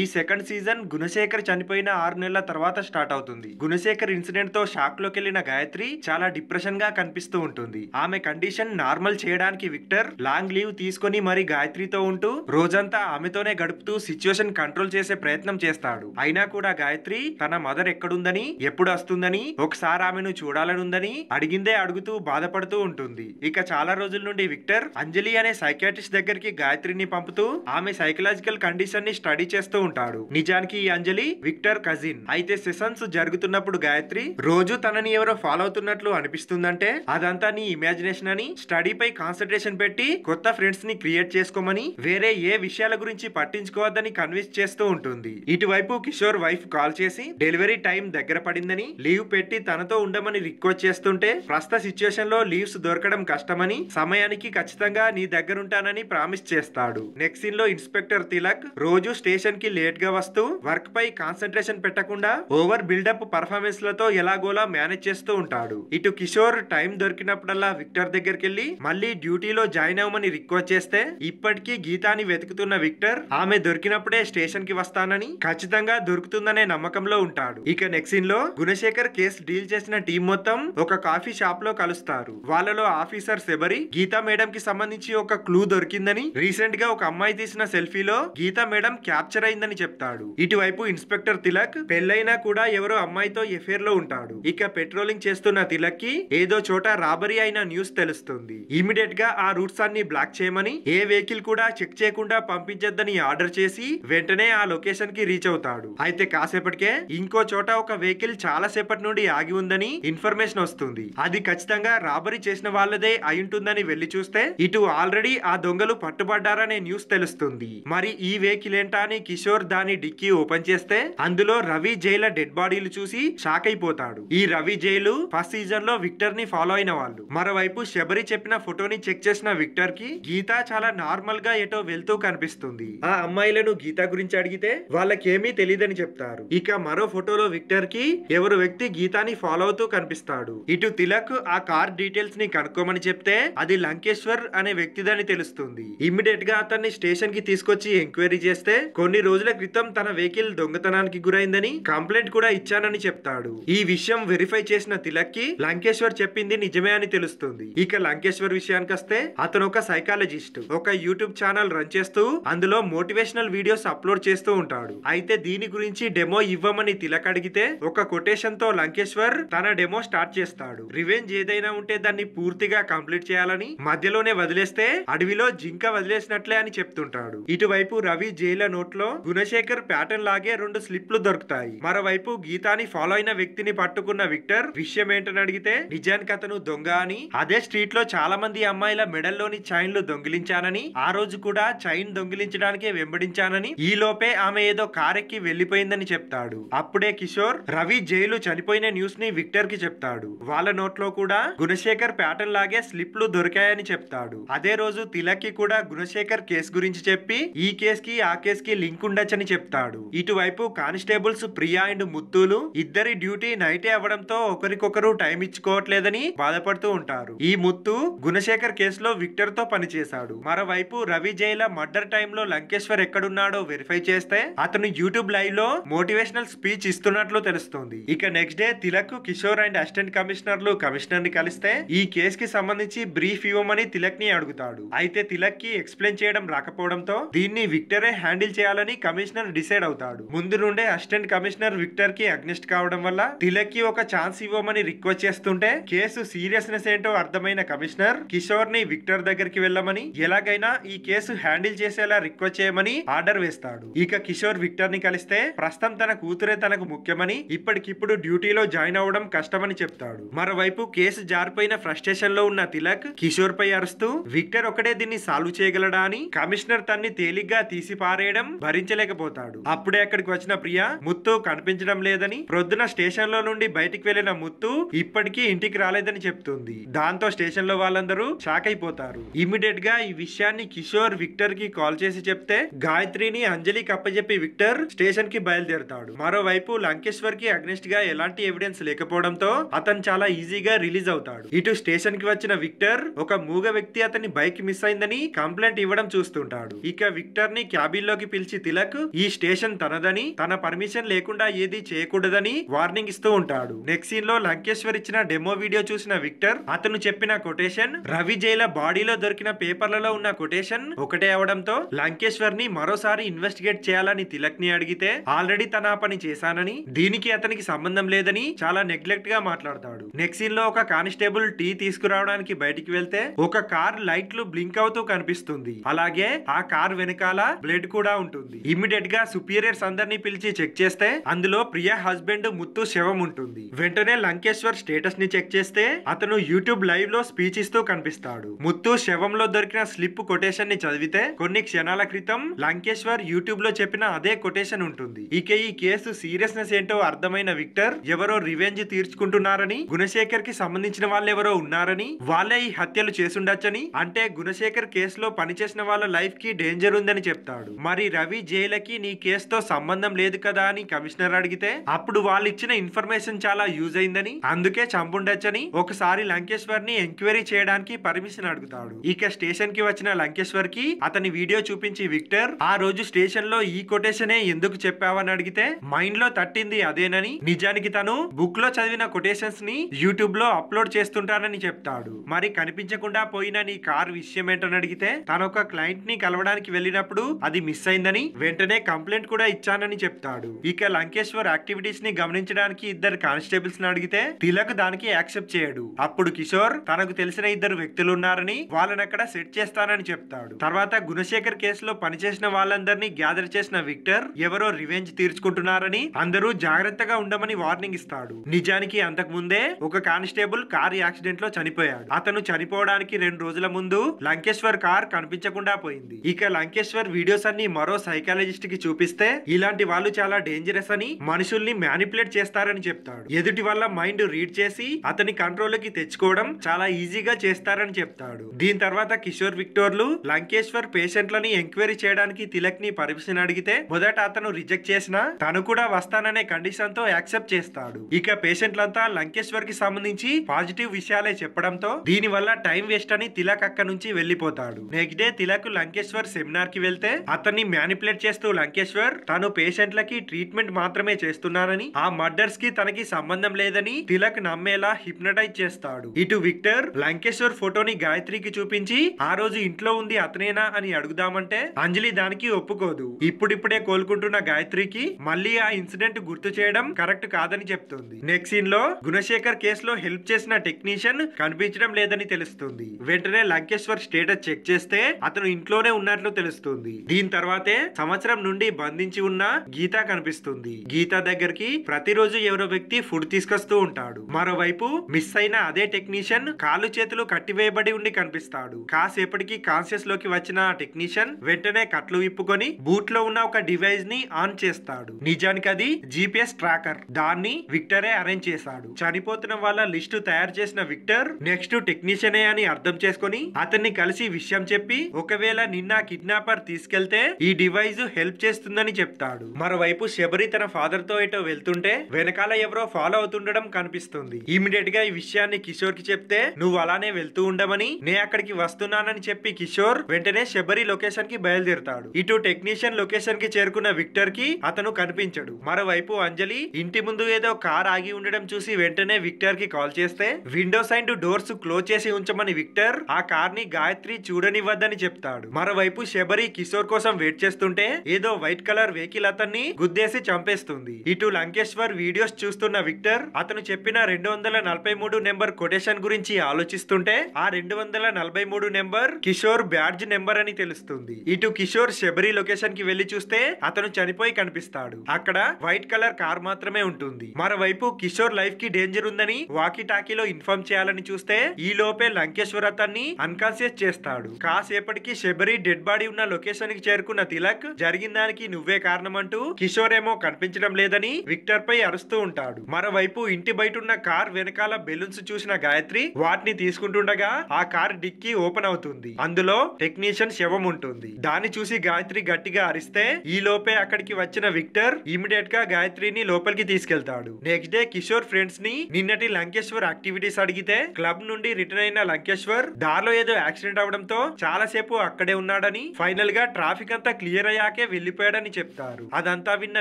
ఈ second season Gunasekhar చనిపోయిన ఆరు నెలల తర్వాత స్టార్ట్ అవుతుంది గుణశేఖర్ ఇన్సిడెంట్ తో షాక్ లోకి వెళ్లిన గాయత్రి చాలా డిప్రెషన్ గా కనిపిస్తూ ఉంటుంది ఆమె కండిషన్ నార్మల్ చేయడానికి విక్టర్ లాంగ్ లీవ్ తీసుకుని మరి గాయత్రితో ఉంటూ రోజంతా ఆమెతోనే గడుపుతూ సిచ్యువేషన్ కంట్రోల్ చేసే ప్రయత్నం చేస్తాడు అయినా కూడా గాయత్రి తన మదర్ ఎక్కడుందని ఎప్పుడు వస్తుందని ఒకసారి ఆమెను చూడాలనుందని అడిగిందే అడుగుతూ బాధపడుతూ ఉంటుంది ఇక చాలా రోజుల నుండి విక్టర్ అంజలి అనే సైకాట్రిస్ట్ దగ్గరికి గాయత్రిని పంపుతూ ఆమె సైకలాజికల్ కండిషన్ ని స్టడీ చేస్తూ ఉంటాడు నిజానికి ఈ అంజలి విక్టర్ కజిన్ అయితే సెషన్స్ జరుగుతున్నప్పుడు గాయత్రి రోజు తనని ఎవరో ఫాలో అవుతున్నట్లు అనిపిస్తుందంటే అదంతా నీ ఇమాజినేషన్ అని స్టడీపై కాన్సన్ట్రేషన్ పెట్టి కొత్త ఫ్రెండ్స్ ని క్రియేట్ చేసుకోమని వేరే ఏ విషయాల గురించి పట్టించుకోవద్దని కన్విన్స్ చేస్తూ ఉంటుంది ఇటువైపు కిషోర్ వైఫ్ కాల్ చేసి డెలివరీ టైం దగ్గర పడిందని లీవ్ పెట్టి తనతో ఉండమని రిక్వెస్ట్ చేస్తుంటే ప్రస్తుత సిచ్యువేషన్ లో లీవ్స్ దొరకడం కష్టమని సమయానికి ఖచ్చితంగా నీ దగ్గరుంటానని ప్రామిస్ చేస్తాడు నెక్స్ట్ సీన్ లో ఇన్స్పెక్టర్ తిలక్ రోజు స్టేషన్ కి కి లేట్ గా వస్తూ వర్క్ పై కాన్సన్ట్రేషన్ పెట్టకుండా ఓవర్ బిల్డప్ పర్ఫార్మెన్స్ లతో ఎలాగోలా మేనేజ్ చేస్తూ ఉంటాడు ఇటు కిషోర్ టైం దొరికినప్పుడల్లా విక్టర్ దగ్గరికి వెళ్లి మళ్ళీ డ్యూటీలో జాయిన్ అవ్వమని రిక్వెస్ట్ చేస్తే ఇప్పటికీ గీతాని వెతుకుతున్న విక్టర్ ఆమె దొరికినప్పుడే స్టేషన్ కి వస్తానని ఖచ్చితంగా దొరుకుతుందనే నమ్మకంలో ఉంటాడు ఇక నెక్స్ట్ సీన్ లో గుణశేఖర్ కేసు డీల్ చేసిన టీం మొత్తం ఒక కాఫీ షాప్ లో కలుస్తారు వాళ్ళలో ఆఫీసర్ శబరి గీతా మేడం కి సంబంధించి ఒక క్లూ దొరికిందని రీసెంట్ గా ఒక అమ్మాయి తీసిన సెల్ఫీలో గీతా మేడం క్యాప్చర్ అయింది అయిపోయిందని చెప్తాడు ఇటువైపు ఇన్స్పెక్టర్ తిలక్ పెళ్లైనా కూడా ఎవరో అమ్మాయితో ఎఫేర్ లో ఉంటాడు ఇక పెట్రోలింగ్ చేస్తున్న తిలక్ కి ఏదో చోట రాబరీ అయిన న్యూస్ తెలుస్తుంది ఇమిడియట్ గా ఆ రూట్స్ అన్ని బ్లాక్ చేయమని ఏ వెహికల్ కూడా చెక్ చేయకుండా పంపించద్దని ఆర్డర్ చేసి వెంటనే ఆ లొకేషన్ కి రీచ్ అవుతాడు అయితే కాసేపటికే ఇంకో చోట ఒక వెహికల్ చాలా సేపటి నుండి ఆగి ఉందని ఇన్ఫర్మేషన్ వస్తుంది అది ఖచ్చితంగా రాబరీ చేసిన వాళ్ళదే అయింటుందని వెళ్లి చూస్తే ఇటు ఆల్రెడీ ఆ దొంగలు పట్టుబడ్డారనే న్యూస్ తెలుస్తుంది మరి ఈ వెహికల్ ఏంటా అని కిషోర్ కిషోర్ దాని డిక్కీ ఓపెన్ చేస్తే అందులో రవి జైల డెడ్ బాడీలు చూసి షాక్ అయిపోతాడు ఈ రవి జైలు ఫస్ట్ సీజన్ లో విక్టర్ ని ఫాలో అయిన వాళ్ళు మరోవైపు శబరి చెప్పిన ఫోటోని చెక్ చేసిన విక్టర్ కి గీత చాలా నార్మల్ గా ఎటో వెళ్తూ కనిపిస్తుంది ఆ అమ్మాయిలను గీత గురించి అడిగితే వాళ్ళకేమీ తెలియదని చెప్తారు ఇక మరో ఫోటోలో విక్టర్ కి ఎవరు వ్యక్తి గీతాని ఫాలో అవుతూ కనిపిస్తాడు ఇటు తిలక్ ఆ కార్ డీటెయిల్స్ ని కనుక్కోమని చెప్తే అది లంకేశ్వర్ అనే వ్యక్తిదని తెలుస్తుంది ఇమ్మీడియట్ గా అతన్ని స్టేషన్ కి తీసుకొచ్చి ఎంక్వైరీ చేస్తే కొన్ని రోజులు రోజుల క్రితం తన వెహికల్ దొంగతనానికి గురైందని కంప్లైంట్ కూడా ఇచ్చానని చెప్తాడు ఈ విషయం వెరిఫై చేసిన తిలక్ కి లంకేశ్వర్ చెప్పింది నిజమే అని తెలుస్తుంది ఇక లంకేశ్వర్ విషయానికి వస్తే అతను ఒక సైకాలజిస్ట్ ఒక యూట్యూబ్ ఛానల్ రన్ చేస్తూ అందులో మోటివేషనల్ వీడియోస్ అప్లోడ్ చేస్తూ ఉంటాడు అయితే దీని గురించి డెమో ఇవ్వమని తిలక్ అడిగితే ఒక కొటేషన్ తో లంకేశ్వర్ తన డెమో స్టార్ట్ చేస్తాడు రివెంజ్ ఏదైనా ఉంటే దాన్ని పూర్తిగా కంప్లీట్ చేయాలని మధ్యలోనే వదిలేస్తే అడవిలో జింక వదిలేసినట్లే అని చెప్తుంటాడు ఇటువైపు రవి జైల నోట్లో గుణశేఖర్ ప్యాటర్న్ లాగే రెండు స్లిప్లు దొరుకుతాయి మరోవైపు గీతాని ఫాలో అయిన వ్యక్తిని పట్టుకున్న విక్టర్ విషయం ఏంటని అడిగితే నిజానికి అతను దొంగ అని అదే స్ట్రీట్ లో చాలా మంది అమ్మాయిల మెడల్లోని చైన్లు దొంగిలించానని ఆ రోజు కూడా చైన్ దొంగిలించడానికే వెంబడించానని ఈ లోపే ఆమె ఏదో కారెక్కి వెళ్లిపోయిందని చెప్తాడు అప్పుడే కిషోర్ రవి జైలు చనిపోయిన న్యూస్ ని విక్టర్ కి చెప్తాడు వాళ్ళ నోట్లో కూడా గుణశేఖర్ ప్యాటర్న్ లాగే స్లిప్లు దొరికాయని చెప్తాడు అదే రోజు తిలక్ కి కూడా గుణశేఖర్ కేసు గురించి చెప్పి ఈ కేసు కి ఆ కేసు కి లింక్ ఉండొచ్చని చెప్తాడు ఇటువైపు కానిస్టేబుల్స్ ప్రియా అండ్ ముత్తులు ఇద్దరి డ్యూటీ నైటే అవ్వడంతో ఒకరికొకరు టైం ఇచ్చుకోవట్లేదని బాధపడుతూ ఉంటారు ఈ ముత్తు గుణశేఖర్ కేసులో విక్టర్ తో పనిచేశాడు మరోవైపు రవి జైల మర్డర్ టైంలో లంకేశ్వర్ ఎక్కడున్నాడో వెరిఫై చేస్తే అతను యూట్యూబ్ లైవ్ లో మోటివేషనల్ స్పీచ్ ఇస్తున్నట్లు తెలుస్తుంది ఇక next day Tilak Kishore and assistant కమిషనర్లు కమిషనర్ ని కలిస్తే ఈ కేసు కి సంబంధించి బ్రీఫ్ ఇవ్వమని తిలక్ ని అడుగుతాడు అయితే తిలక్ కి ఎక్స్ప్లెయిన్ చేయడం రాకపోవడంతో దీన్ని విక్టరే హ్యాండిల్ చేయాలని కమిషనర్ డిసైడ్ అవుతాడు ముందు నుండే అసిస్టెంట్ కమిషనర్ విక్టర్ కి అగ్నిస్ట్ కావడం వల్ల తిలక్ కి ఒక ఛాన్స్ ఇవ్వమని రిక్వెస్ట్ చేస్తుంటే కేసు సీరియస్నెస్ ఏంటో అర్థమైన కమిషనర్ కిషోర్ ని విక్టర్ దగ్గరికి వెళ్ళమని ఎలాగైనా ఈ కేసు హ్యాండిల్ చేసేలా రిక్వెస్ట్ చేయమని ఆర్డర్ వేస్తాడు ఇక కిషోర్ విక్టర్ ని కలిస్తే ప్రస్తుతం తన కూతురే తనకు ముఖ్యమని ఇప్పటికిప్పుడు డ్యూటీలో జాయిన్ అవ్వడం కష్టమని చెప్తాడు మరోవైపు కేసు జారిపోయిన ఫ్రస్ట్రేషన్ లో ఉన్న తిలక్ కిషోర్ పై అరుస్తూ విక్టర్ ఒకటే దీన్ని సాల్వ్ చేయగలడా అని కమిషనర్ తన్ని తేలిగ్గా తీసి పారేయడం భరించ భరించలేకపోతాడు అప్పుడే అక్కడికి వచ్చిన ప్రియ ముత్తు కనిపించడం లేదని ప్రొద్దున స్టేషన్ లో నుండి బయటికి వెళ్లిన ముత్తు ఇప్పటికీ ఇంటికి రాలేదని చెప్తుంది దాంతో స్టేషన్ లో వాళ్ళందరూ షాక్ అయిపోతారు ఇమీడియట్ గా ఈ విషయాన్ని కిషోర్ విక్టర్ కి కాల్ చేసి చెప్తే గాయత్రిని అంజలి కప్పజెప్పి విక్టర్ స్టేషన్ కి బయలుదేరుతాడు మరోవైపు లంకేశ్వర్ కి అగ్నిస్ట్ గా ఎలాంటి ఎవిడెన్స్ లేకపోవడంతో అతను చాలా ఈజీగా రిలీజ్ అవుతాడు ఇటు స్టేషన్ కి వచ్చిన విక్టర్ ఒక మూగ వ్యక్తి అతని బైక్ మిస్ అయిందని కంప్లైంట్ ఇవ్వడం చూస్తుంటాడు ఇక విక్టర్ ని క్యాబిన్ లోకి పిలిచి తిల తిలక్ ఈ స్టేషన్ తనదని తన పర్మిషన్ లేకుండా ఏది చేయకూడదని వార్నింగ్ ఇస్తూ ఉంటాడు నెక్స్ట్ సీన్ లో లంకేశ్వర్ ఇచ్చిన డెమో వీడియో చూసిన విక్టర్ అతను చెప్పిన కొటేషన్ రవి జైల బాడీలో దొరికిన పేపర్లలో ఉన్న కొటేషన్ ఒకటే అవడంతో లంకేశ్వర్ ని మరోసారి ఇన్వెస్టిగేట్ చేయాలని తిలక్ ని అడిగితే ఆల్రెడీ తన పని చేశానని దీనికి అతనికి సంబంధం లేదని చాలా నెగ్లెక్ట్ గా మాట్లాడతాడు నెక్స్ట్ సీన్ లో ఒక కానిస్టేబుల్ టీ తీసుకురావడానికి బయటికి వెళ్తే ఒక కార్ లైట్లు బ్లింక్ అవుతూ కనిపిస్తుంది అలాగే ఆ కార్ వెనకాల బ్లడ్ కూడా ఉంటుంది ఇమీడియట్ గా సుపీరియర్స్ అందరినీ పిలిచి చెక్ చేస్తే అందులో ప్రియా హస్బెండ్ ముత్తు శవం ఉంటుంది వెంటనే లంకేశ్వర్ స్టేటస్ ని చెక్ చేస్తే అతను యూట్యూబ్ లైవ్ లో స్పీచ్ ఇస్తూ కనిపిస్తాడు ముత్తు శవంలో దొరికిన స్లిప్ కొటేషన్ ని చదివితే కొన్ని క్షణాల క్రితం లంకేశ్వర్ యూట్యూబ్ లో చెప్పిన అదే కొటేషన్ ఉంటుంది ఇక ఈ కేసు సీరియస్నెస్ ఏంటో అర్థమైన విక్టర్ ఎవరో రివెంజ్ తీర్చుకుంటున్నారని గుణశేఖర్ కి సంబంధించిన వాళ్ళెవరో ఉన్నారని వాళ్ళే ఈ హత్యలు చేసుండొచ్చని అంటే గుణశేఖర్ కేసులో పనిచేసిన వాళ్ళ లైఫ్ కి డేంజర్ ఉందని చెప్తాడు మరి రవి జే జైలకి నీ కేసుతో సంబంధం లేదు కదా అని కమిషనర్ అడిగితే అప్పుడు వాళ్ళు ఇచ్చిన ఇన్ఫర్మేషన్ చాలా యూజ్ అయిందని అందుకే చంపుండొచ్చని ఒకసారి లంకేశ్వర్ ని ఎంక్వైరీ చేయడానికి పర్మిషన్ అడుగుతాడు ఇక స్టేషన్ కి వచ్చిన లంకేశ్వర్ కి అతని వీడియో చూపించి విక్టర్ ఆ రోజు స్టేషన్ లో ఈ కొటేషన్ ఎందుకు చెప్పావని అడిగితే మైండ్ లో తట్టింది అదేనని నిజానికి తను బుక్ లో చదివిన కొటేషన్స్ ని యూట్యూబ్ లో అప్లోడ్ చేస్తుంటానని చెప్తాడు మరి కనిపించకుండా పోయిన నీ కార్ విషయం ఏంటని అడిగితే తన ఒక క్లయింట్ ని కలవడానికి వెళ్ళినప్పుడు అది మిస్ అయిందని వెంటనే కంప్లైంట్ కూడా ఇచ్చానని చెప్తాడు ఇక లంకేశ్వర్ యాక్టివిటీస్ ని గమనించడానికి ఇద్దరు కానిస్టేబుల్స్ ని అడిగితే తిలక్ దానికి యాక్సెప్ట్ చేయడు అప్పుడు కిషోర్ తనకు తెలిసిన ఇద్దరు వ్యక్తులు ఉన్నారని వాళ్ళని అక్కడ సెట్ చేస్తానని చెప్తాడు తర్వాత గుణశేఖర్ కేసులో పనిచేసిన వాళ్ళందరినీ గ్యాదర్ చేసిన విక్టర్ ఎవరో రివెంజ్ తీర్చుకుంటున్నారని అందరూ జాగ్రత్తగా ఉండమని వార్నింగ్ ఇస్తాడు నిజానికి అంతకు ముందే ఒక కానిస్టేబుల్ కార్ యాక్సిడెంట్ లో చనిపోయాడు అతను చనిపోవడానికి రెండు రోజుల ముందు లంకేశ్వర్ కార్ కనిపించకుండా పోయింది ఇక లంకేశ్వర్ వీడియోస్ అన్ని మరో సైకల్ సైకాలజిస్ట్ కి చూపిస్తే ఇలాంటి వాళ్ళు చాలా డేంజరస్ అని మనుషుల్ని మ్యానిపులేట్ చేస్తారని చెప్తాడు ఎదుటి వల్ల మైండ్ రీడ్ చేసి అతని కంట్రోల్ కి తెచ్చుకోవడం చాలా ఈజీగా చేస్తారని చెప్తాడు దీని తర్వాత కిషోర్ విక్టోర్లు లంకేశ్వర్ పేషెంట్లని ఎంక్వైరీ చేయడానికి తిలక్ ని పర్మిషన్ అడిగితే మొదట అతను రిజెక్ట్ చేసినా తను కూడా వస్తాననే కండిషన్ తో యాక్సెప్ట్ చేస్తాడు ఇక పేషెంట్లంతా లంకేశ్వర్ కి సంబంధించి పాజిటివ్ విషయాలే చెప్పడంతో దీని వల్ల టైం వేస్ట్ అని తిలక్ అక్క నుంచి వెళ్లిపోతాడు next day Tilak Lankeshwar seminar కి వెళ్తే అతన్ని మ్యానిపులేట్ చేస్తూ లంకేశ్వర్ పేషెంట్ పేషెంట్లకి ట్రీట్మెంట్ మాత్రమే చేస్తున్నానని ఆ మర్డర్స్ కి తనకి సంబంధం లేదని తిలక్ నమ్మేలా హిప్నటైజ్ చేస్తాడు ఇటు విక్టర్ లంకేశ్వర్ ఫోటోని గాయత్రికి చూపించి ఆ రోజు ఇంట్లో ఉంది అతనేనా అని అడుగుదామంటే అంజలి దానికి ఒప్పుకోదు ఇప్పుడిప్పుడే కోలుకుంటున్న గాయత్రికి మళ్ళీ ఆ ఇన్సిడెంట్ గుర్తు చేయడం కరెక్ట్ కాదని చెప్తుంది నెక్స్ట్ సీన్ లో గుణశేఖర్ కేసులో హెల్ప్ చేసిన టెక్నీషియన్ కనిపించడం లేదని తెలుస్తుంది వెంటనే లంకేశ్వర్ స్టేటస్ చెక్ చేస్తే అతను ఇంట్లోనే ఉన్నట్లు తెలుస్తుంది దీని తర్వాతే సమస్య సంవత్సరం నుండి బంధించి ఉన్న గీత కనిపిస్తుంది గీత దగ్గరికి ప్రతిరోజు ఎవరో వ్యక్తి ఫుడ్ తీసుకొస్తూ ఉంటాడు మరోవైపు మిస్ అయిన అదే టెక్నీషియన్ కాళ్ళు చేతులు కట్టివేయబడి ఉండి కనిపిస్తాడు కాసేపటికి కాన్షియస్ లోకి వచ్చిన టెక్నీషియన్ వెంటనే కట్లు విప్పుకొని బూట్ లో ఉన్న ఒక డివైస్ ని ఆన్ చేస్తాడు నిజానికి అది జిపిఎస్ ట్రాకర్ దాన్ని విక్టరే అరేంజ్ చేశాడు చనిపోతున్న వాళ్ళ లిస్ట్ తయారు చేసిన విక్టర్ నెక్స్ట్ టెక్నీషియనే అని అర్థం చేసుకుని అతన్ని కలిసి విషయం చెప్పి ఒకవేళ నిన్న కిడ్నాపర్ తీసుకెళ్తే ఈ డివైస్ హెల్ప్ చేస్తుందని చెప్తాడు మరోవైపు శబరి తన ఫాదర్ తో ఎటో వెళ్తుంటే వెనకాల ఎవరో ఫాలో అవుతుండడం కనిపిస్తుంది ఇమీడియట్ గా ఈ విషయాన్ని కిషోర్ కి చెప్తే నువ్వు అలానే వెళ్తూ ఉండమని నేను అక్కడికి వస్తున్నానని చెప్పి కిషోర్ వెంటనే శబరి లొకేషన్ కి బయలుదేరుతాడు ఇటు టెక్నీషియన్ లొకేషన్ కి చేరుకున్న విక్టర్ కి అతను కనిపించడు మరోవైపు అంజలి ఇంటి ముందు ఏదో కార్ ఆగి ఉండడం చూసి వెంటనే విక్టర్ కి కాల్ చేస్తే విండోస్ అండ్ డోర్స్ క్లోజ్ చేసి ఉంచమని విక్టర్ ఆ కార్ ని గాయత్రి చూడనివ్వద్దని చెప్తాడు మరోవైపు శబరి కిషోర్ కోసం వెయిట్ చేస్తుంటే ఏదో వైట్ కలర్ వెహికల్ అతన్ని గుద్దేసి చంపేస్తుంది ఇటు లంకేశ్వర్ వీడియోస్ చూస్తున్న విక్టర్ అతను చెప్పిన రెండు వందల నలభై మూడు నెంబర్ కొటేషన్ గురించి ఆలోచిస్తుంటే ఆ రెండు వందల నలభై మూడు నెంబర్ కిషోర్ బ్యాడ్జ్ నెంబర్ అని తెలుస్తుంది ఇటు కిషోర్ శబరి లొకేషన్ కి వెళ్లి చూస్తే అతను చనిపోయి కనిపిస్తాడు అక్కడ వైట్ కలర్ కార్ మాత్రమే ఉంటుంది మరోవైపు కిషోర్ లైఫ్ కి డేంజర్ ఉందని వాకి టాకీలో ఇన్ఫార్మ్ చేయాలని చూస్తే ఈ లోపే లంకేశ్వర్ అతన్ని అన్కాన్షియస్ చేస్తాడు కాసేపటికి శబరి డెడ్ బాడీ ఉన్న లొకేషన్ కి చేరుకున్న తిలక్ జరిగిన దానికి నువ్వే కారణమంటూ కిషోర్ ఏమో కనిపించడం లేదని విక్టర్ పై అరుస్తూ ఉంటాడు మరోవైపు ఇంటి బయట ఉన్న కార్ వెనకాల బెలూన్స్ చూసిన గాయత్రి వాటిని తీసుకుంటుండగా ఆ కార్ డిక్కి ఓపెన్ అవుతుంది అందులో టెక్నీషియన్ శవం ఉంటుంది దాన్ని చూసి గాయత్రి గట్టిగా అరిస్తే ఈ లోపే అక్కడికి వచ్చిన విక్టర్ ఇమిడియట్ గా గాయత్రిని లోపలికి తీసుకెళ్తాడు నెక్స్ట్ డే కిషోర్ ఫ్రెండ్స్ ని నిన్నటి లంకేశ్వర్ యాక్టివిటీస్ అడిగితే క్లబ్ నుండి రిటర్న్ అయిన లంకేశ్వర్ దారిలో ఏదో యాక్సిడెంట్ అవడంతో చాలా సేపు అక్కడే ఉన్నాడని ఫైనల్ గా ట్రాఫిక్ అంతా క్లియర్ అయ్యాక దాకే వెళ్ళిపోయాడని చెప్తారు అదంతా విన్న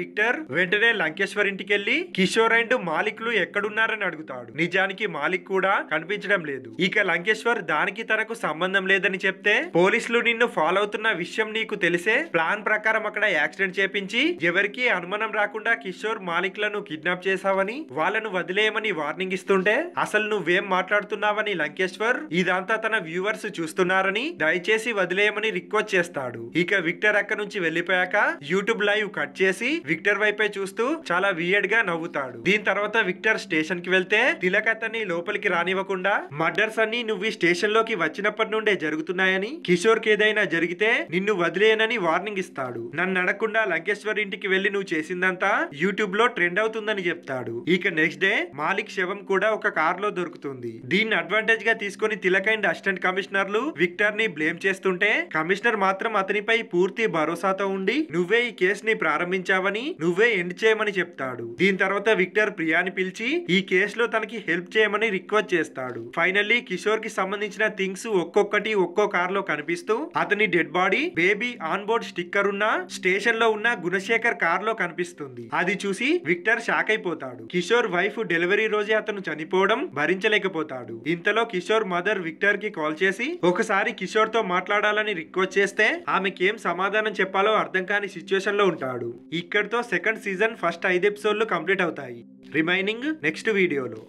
విక్టర్ వెంటనే లంకేశ్వర్ ఇంటికి వెళ్లి కిషోర్ అండ్ మాలిక్ లు ఎక్కడున్నారని అడుగుతాడు నిజానికి మాలిక్ కూడా కనిపించడం లేదు ఇక లంకేశ్వర్ దానికి తనకు సంబంధం లేదని చెప్తే పోలీసులు నిన్ను ఫాలో అవుతున్న విషయం నీకు తెలిసే ప్లాన్ ప్రకారం అక్కడ యాక్సిడెంట్ చేపించి ఎవరికి అనుమానం రాకుండా కిషోర్ మాలిక్ లను కిడ్నాప్ చేశావని వాళ్ళను వదిలేయమని వార్నింగ్ ఇస్తుంటే అసలు నువ్వేం మాట్లాడుతున్నావని లంకేశ్వర్ ఇదంతా తన వ్యూవర్స్ చూస్తున్నారని దయచేసి వదిలేయమని రిక్వెస్ట్ చేస్తాడు ఇక విక్టర్ అక్కడ నుంచి వెళ్లిపోయాక యూట్యూబ్ లైవ్ కట్ చేసి విక్టర్ వైపే చూస్తూ చాలా వియర్డ్ గా నవ్వుతాడు దీని తర్వాత విక్టర్ స్టేషన్ కి వెళ్తే తిలక్ అతన్ని లోపలికి రానివ్వకుండా మర్డర్స్ అన్ని నువ్వు స్టేషన్ లోకి వచ్చినప్పటి నుండే జరుగుతున్నాయని కిషోర్ కి ఏదైనా జరిగితే నిన్ను వదిలేయనని వార్నింగ్ ఇస్తాడు నన్ను అడగకుండా లంకేశ్వర్ ఇంటికి వెళ్లి నువ్వు చేసిందంతా యూట్యూబ్ లో ట్రెండ్ అవుతుందని చెప్తాడు ఇక నెక్స్ట్ డే మాలిక్ శవం కూడా ఒక కార్ లో దొరుకుతుంది దీన్ని అడ్వాంటేజ్ గా తీసుకుని తిలక్ అండ్ అసిస్టెంట్ కమిషనర్లు విక్టర్ ని బ్లేమ్ చేస్తుంటే కమిషనర్ మాత్రం అతనిపై పూర్తి భరోసా నాతో ఉండి నువ్వే ఈ కేసుని ప్రారంభించావని నువ్వే ఎండ్ చేయమని చెప్తాడు దీని తర్వాత విక్టర్ ప్రియాని పిలిచి ఈ కేసులో తనకి హెల్ప్ చేయమని రిక్వెస్ట్ చేస్తాడు ఫైనల్లీ కిషోర్ కి సంబంధించిన థింగ్స్ ఒక్కొక్కటి ఒక్కో కార్ లో కనిపిస్తూ అతని dead body baby on board sticker ఉన్న స్టేషన్ లో ఉన్న గుణశేఖర్ కార్ లో కనిపిస్తుంది అది చూసి విక్టర్ షాక్ అయిపోతాడు కిషోర్ వైఫ్ డెలివరీ రోజే అతను చనిపోవడం భరించలేకపోతాడు ఇంతలో కిషోర్ మదర్ విక్టర్ కి కాల్ చేసి ఒకసారి కిషోర్ తో మాట్లాడాలని రిక్వెస్ట్ చేస్తే ఆమెకేం సమాధానం చెప్పాలో చేయాలో అర్థం కాని లో ఉంటాడు ఇక్కడితో సెకండ్ సీజన్ ఫస్ట్ ఐదు ఎపిసోడ్లు కంప్లీట్ అవుతాయి రిమైనింగ్ నెక్స్ట్ వీడియోలో